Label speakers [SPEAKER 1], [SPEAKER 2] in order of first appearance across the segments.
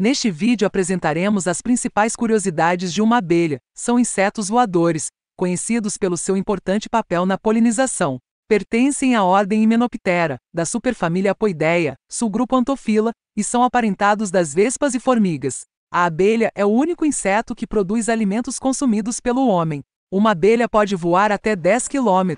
[SPEAKER 1] Neste vídeo apresentaremos as principais curiosidades de uma abelha. São insetos voadores, conhecidos pelo seu importante papel na polinização. Pertencem à ordem Hymenoptera, da superfamília Apoideia, subgrupo Antofila, e são aparentados das vespas e formigas. A abelha é o único inseto que produz alimentos consumidos pelo homem. Uma abelha pode voar até 10 km,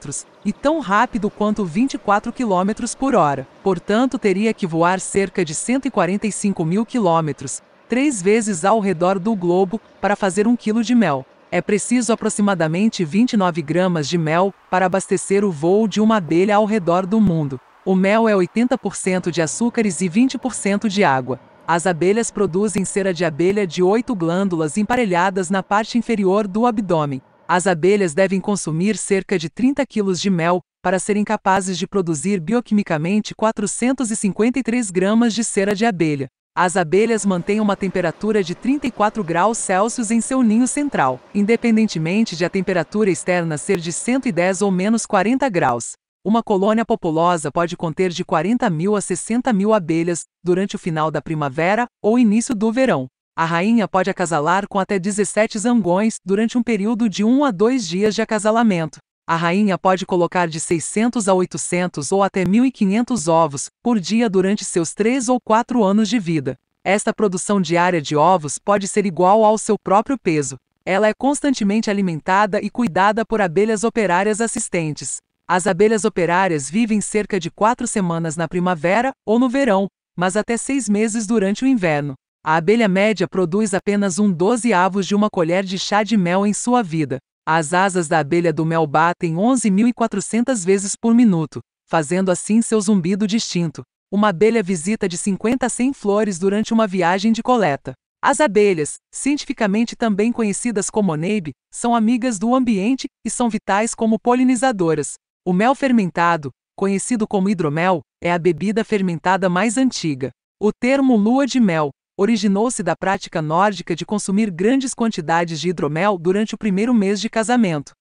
[SPEAKER 1] e tão rápido quanto 24 km por hora. Portanto, teria que voar cerca de 145 mil quilômetros, três vezes ao redor do globo, para fazer um quilo de mel. É preciso aproximadamente 29 gramas de mel para abastecer o voo de uma abelha ao redor do mundo. O mel é 80% de açúcares e 20% de água. As abelhas produzem cera de abelha de oito glândulas emparelhadas na parte inferior do abdômen. As abelhas devem consumir cerca de 30 kg de mel para serem capazes de produzir bioquimicamente 453 gramas de cera de abelha. As abelhas mantêm uma temperatura de 34 graus Celsius em seu ninho central, independentemente de a temperatura externa ser de 110 ou menos 40 graus. Uma colônia populosa pode conter de 40 mil a 60 mil abelhas durante o final da primavera ou início do verão. A rainha pode acasalar com até 17 zangões durante um período de 1 a 2 dias de acasalamento. A rainha pode colocar de 600 a 800 ou até 1.500 ovos por dia durante seus 3 ou 4 anos de vida. Esta produção diária de ovos pode ser igual ao seu próprio peso. Ela é constantemente alimentada e cuidada por abelhas operárias assistentes. As abelhas operárias vivem cerca de quatro semanas na primavera ou no verão, mas até seis meses durante o inverno. A abelha média produz apenas um dozeavos de uma colher de chá de mel em sua vida. As asas da abelha do mel batem 11.400 vezes por minuto, fazendo assim seu zumbido distinto. Uma abelha visita de 50 a 100 flores durante uma viagem de coleta. As abelhas, cientificamente também conhecidas como neibe, são amigas do ambiente e são vitais como polinizadoras. O mel fermentado, conhecido como hidromel, é a bebida fermentada mais antiga. O termo lua de mel, originou-se da prática nórdica de consumir grandes quantidades de hidromel durante o primeiro mês de casamento.